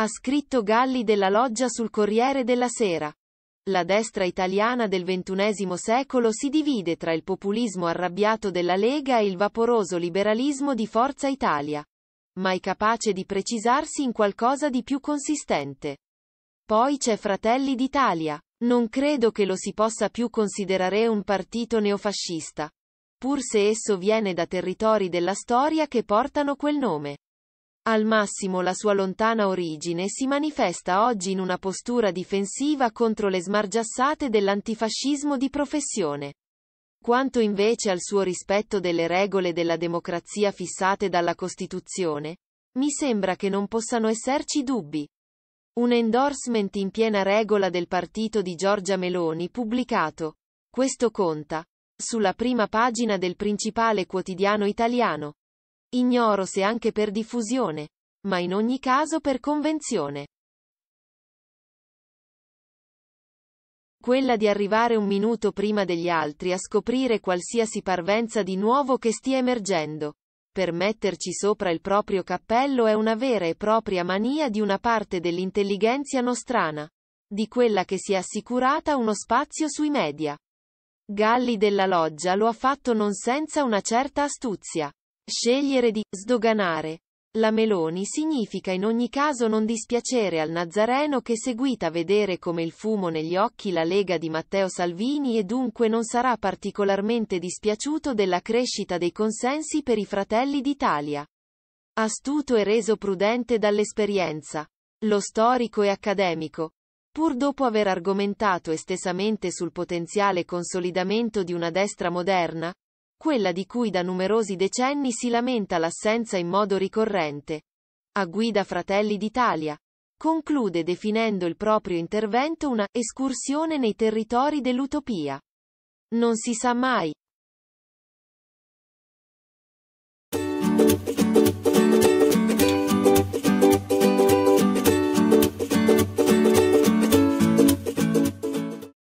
Ha scritto Galli della Loggia sul Corriere della Sera. La destra italiana del XXI secolo si divide tra il populismo arrabbiato della Lega e il vaporoso liberalismo di Forza Italia. Ma è capace di precisarsi in qualcosa di più consistente. Poi c'è Fratelli d'Italia. Non credo che lo si possa più considerare un partito neofascista pur se esso viene da territori della storia che portano quel nome. Al massimo la sua lontana origine si manifesta oggi in una postura difensiva contro le smargiassate dell'antifascismo di professione. Quanto invece al suo rispetto delle regole della democrazia fissate dalla Costituzione, mi sembra che non possano esserci dubbi. Un endorsement in piena regola del partito di Giorgia Meloni pubblicato, questo conta, sulla prima pagina del principale quotidiano italiano, Ignoro se anche per diffusione, ma in ogni caso per convenzione. Quella di arrivare un minuto prima degli altri a scoprire qualsiasi parvenza di nuovo che stia emergendo. Per metterci sopra il proprio cappello è una vera e propria mania di una parte dell'intelligenza nostrana. Di quella che si è assicurata uno spazio sui media. Galli della Loggia lo ha fatto non senza una certa astuzia. Scegliere di sdoganare. La Meloni significa in ogni caso non dispiacere al Nazareno che seguita a vedere come il fumo negli occhi la Lega di Matteo Salvini e dunque non sarà particolarmente dispiaciuto della crescita dei consensi per i fratelli d'Italia. Astuto e reso prudente dall'esperienza. Lo storico e accademico. Pur dopo aver argomentato estesamente sul potenziale consolidamento di una destra moderna, quella di cui da numerosi decenni si lamenta l'assenza in modo ricorrente. A guida Fratelli d'Italia. Conclude definendo il proprio intervento una escursione nei territori dell'utopia. Non si sa mai,